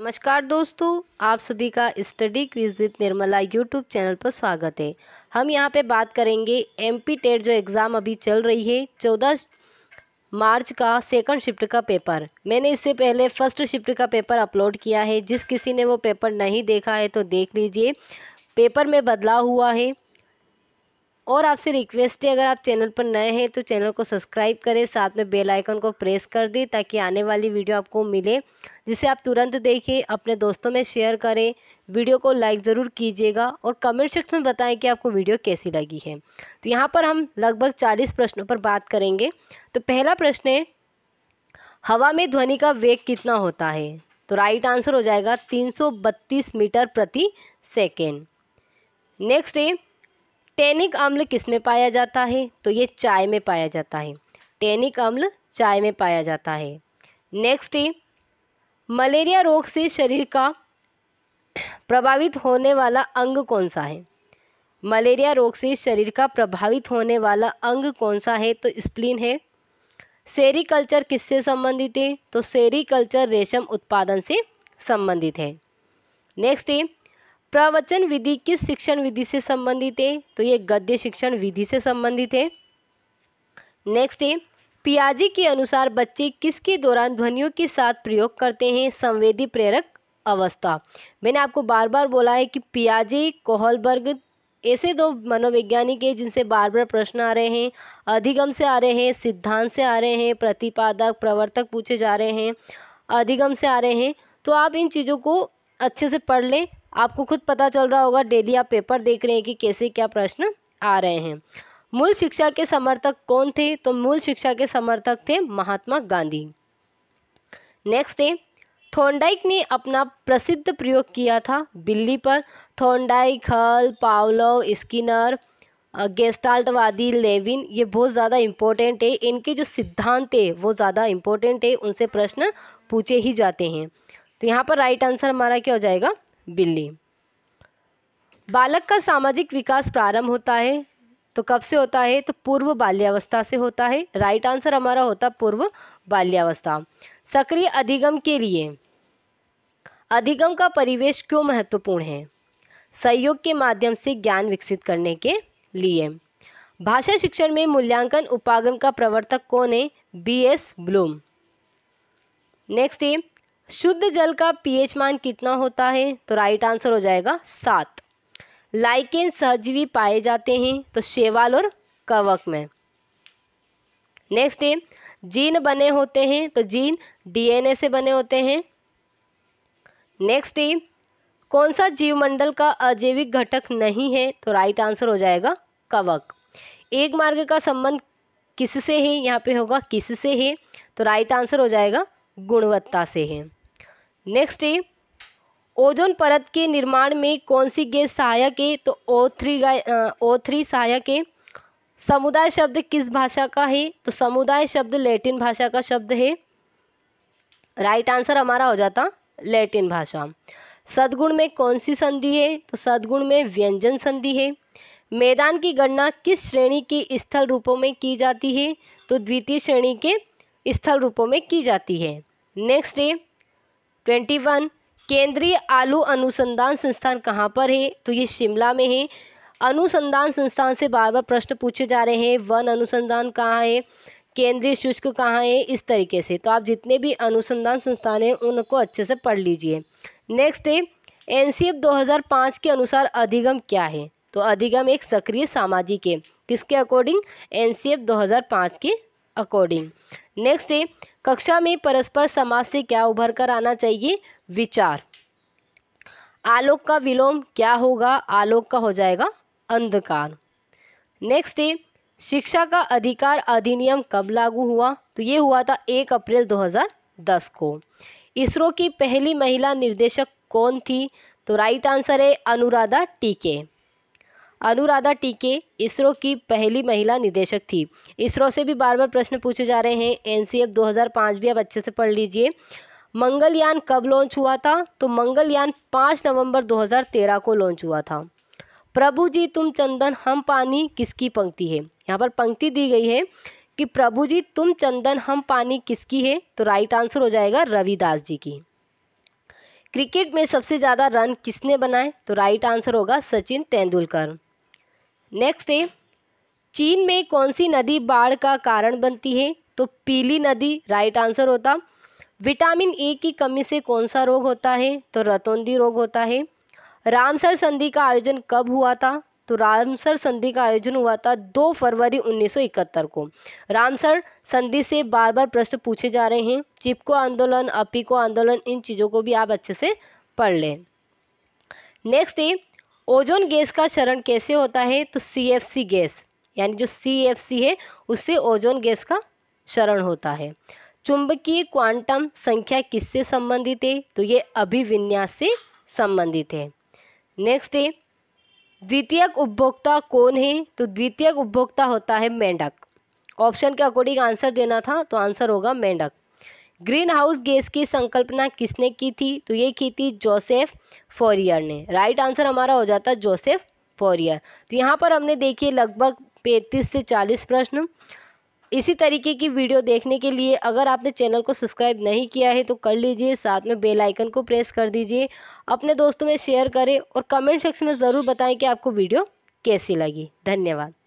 नमस्कार दोस्तों आप सभी का study quiz with Nirmala YouTube channel पर स्वागत है हम यहाँ पे बात करेंगे एम पी टेट जो एग्ज़ाम अभी चल रही है चौदह मार्च का सेकंड शिफ्ट का पेपर मैंने इससे पहले फर्स्ट शिफ्ट का पेपर अपलोड किया है जिस किसी ने वो पेपर नहीं देखा है तो देख लीजिए पेपर में बदलाव हुआ है और आपसे रिक्वेस्ट है अगर आप चैनल पर नए हैं तो चैनल को सब्सक्राइब करें साथ में बेल आइकन को प्रेस कर दें ताकि आने वाली वीडियो आपको मिले जिसे आप तुरंत देखें अपने दोस्तों में शेयर करें वीडियो को लाइक ज़रूर कीजिएगा और कमेंट सेक्शन में बताएं कि आपको वीडियो कैसी लगी है तो यहाँ पर हम लगभग चालीस प्रश्नों पर बात करेंगे तो पहला प्रश्न है हवा में ध्वनि का वेग कितना होता है तो राइट आंसर हो जाएगा तीन मीटर प्रति सेकेंड नेक्स्ट है टैनिक अम्ल किस में पाया जाता है तो ये चाय में पाया जाता है टैनिक अम्ल चाय में पाया जाता है नेक्स्ट है मलेरिया रोग से शरीर का प्रभावित होने वाला अंग कौन सा है मलेरिया रोग से शरीर का प्रभावित होने वाला अंग कौन सा है तो स्प्लीन है सेरिकल्चर किससे संबंधित है तो सेरिकल्चर रेशम उत्पादन से संबंधित है नेक्स्ट है प्रवचन विधि किस शिक्षण विधि से संबंधित है तो ये गद्य शिक्षण विधि से संबंधित है नेक्स्ट है पियाजी के अनुसार बच्चे किसके दौरान ध्वनियों के साथ प्रयोग करते हैं संवेदी प्रेरक अवस्था मैंने आपको बार बार बोला है कि पियाजी कोहलबर्ग ऐसे दो मनोवैज्ञानिक हैं जिनसे बार बार प्रश्न आ रहे हैं अधिगम से आ रहे हैं सिद्धांत से आ रहे हैं प्रतिपादक प्रवर्तक पूछे जा रहे हैं अधिगम से आ रहे हैं तो आप इन चीज़ों को अच्छे से पढ़ लें आपको खुद पता चल रहा होगा डेली आप पेपर देख रहे हैं कि कैसे क्या प्रश्न आ रहे हैं मूल शिक्षा के समर्थक कौन थे तो मूल शिक्षा के समर्थक थे महात्मा गांधी नेक्स्ट है थोंडाइक ने अपना प्रसिद्ध प्रयोग किया था बिल्ली पर थोंडाइक हल पावलो स्किनर गेस्टाल्टवादी लेविन ये बहुत ज़्यादा इम्पोर्टेंट है इनके जो सिद्धांत है वो ज़्यादा इम्पोर्टेंट है उनसे प्रश्न पूछे ही जाते हैं तो यहाँ पर राइट आंसर हमारा क्या हो जाएगा बिल्ली बालक का सामाजिक विकास प्रारंभ होता है तो कब से होता है तो पूर्व बाल्यावस्था से होता है राइट आंसर हमारा होता पूर्व बाल्यावस्था सक्रिय अधिगम के लिए अधिगम का परिवेश क्यों महत्वपूर्ण है सहयोग के माध्यम से ज्ञान विकसित करने के लिए भाषा शिक्षण में मूल्यांकन उपागम का प्रवर्तक कौन है बी एस ब्लूम नेक्स्ट है शुद्ध जल का पीएच मान कितना होता है तो राइट आंसर हो जाएगा सात लाइकेन सहजीवी पाए जाते हैं तो शेवाल और कवक में नेक्स्ट है जीन बने होते हैं तो जीन डीएनए से बने होते हैं नेक्स्ट है कौन सा जीवमंडल का अजैविक घटक नहीं है तो राइट आंसर हो जाएगा कवक एक मार्ग का संबंध किससे है यहाँ पे होगा किससे है तो राइट आंसर हो जाएगा गुणवत्ता से है नेक्स्ट है ओजोन परत के निर्माण में कौन सी गैस सहायक है तो ओ थ्री ओ थ्री सहायक है समुदाय शब्द किस भाषा का है तो समुदाय शब्द लैटिन भाषा का शब्द है राइट आंसर हमारा हो जाता लैटिन भाषा सदगुण में कौन सी संधि है तो सदगुण में व्यंजन संधि है मैदान की गणना किस श्रेणी के स्थल रूपों में की जाती है तो द्वितीय श्रेणी के स्थल रूपों में की जाती है नेक्स्ट है ट्वेंटी वन केंद्रीय आलू अनुसंधान संस्थान कहाँ पर है तो ये शिमला में है अनुसंधान संस्थान से बार बार प्रश्न पूछे जा रहे हैं वन अनुसंधान कहाँ है केंद्रीय शुष्क कहाँ है इस तरीके से तो आप जितने भी अनुसंधान संस्थान हैं उनको अच्छे से पढ़ लीजिए नेक्स्ट है एन सी 2005 के अनुसार अधिगम क्या है तो अधिगम एक सक्रिय सामाजिक है किसके अकॉर्डिंग एन सी 2005 के अकॉर्डिंग नेक्स्ट है कक्षा में परस्पर समाज से क्या उभर कर आना चाहिए विचार आलोक का विलोम क्या होगा आलोक का हो जाएगा अंधकार नेक्स्ट है शिक्षा का अधिकार अधिनियम कब लागू हुआ तो ये हुआ था एक अप्रैल 2010 को इसरो की पहली महिला निर्देशक कौन थी तो राइट आंसर है अनुराधा टीके अनुराधा टीके इसरो की पहली महिला निदेशक थी इसरो से भी बार बार प्रश्न पूछे जा रहे हैं एनसीएफ 2005 भी आप अच्छे से पढ़ लीजिए मंगलयान कब लॉन्च हुआ था तो मंगलयान 5 नवंबर 2013 को लॉन्च हुआ था प्रभु जी तुम चंदन हम पानी किसकी पंक्ति है यहाँ पर पंक्ति दी गई है कि प्रभु जी तुम चंदन हम पानी किसकी है तो राइट आंसर हो जाएगा रविदास जी की क्रिकेट में सबसे ज़्यादा रन किसने बनाए तो राइट आंसर होगा सचिन तेंदुलकर नेक्स्ट है चीन में कौन सी नदी बाढ़ का कारण बनती है तो पीली नदी राइट आंसर होता विटामिन ए की कमी से कौन सा रोग होता है तो रतौंदी रोग होता है रामसर संधि का आयोजन कब हुआ था तो रामसर संधि का आयोजन हुआ था 2 फरवरी 1971 को रामसर संधि से बार बार प्रश्न पूछे जा रहे हैं चिपको आंदोलन अपिको आंदोलन इन चीज़ों को भी आप अच्छे से पढ़ लें नेक्स्ट है ओजोन गैस का क्षरण कैसे होता है तो सी गैस यानी जो सी है उससे ओजोन गैस का क्षरण होता है चुंबकीय क्वांटम संख्या किससे संबंधित है तो ये अभिविन्यास से संबंधित है नेक्स्ट है द्वितीयक उपभोक्ता कौन है तो द्वितीयक उपभोक्ता होता है मेंढक ऑप्शन के अकॉर्डिंग आंसर देना था तो आंसर होगा मेंढक ग्रीन हाउस गैस की संकल्पना किसने की थी तो ये की थी जोसेफ फॉरियर ने राइट आंसर हमारा हो जाता जोसेफ फॉरियर तो यहाँ पर हमने देखिए लगभग पैंतीस से चालीस प्रश्न इसी तरीके की वीडियो देखने के लिए अगर आपने चैनल को सब्सक्राइब नहीं किया है तो कर लीजिए साथ में बेल आइकन को प्रेस कर दीजिए अपने दोस्तों में शेयर करें और कमेंट सेक्शन में ज़रूर बताएं कि आपको वीडियो कैसी लगी धन्यवाद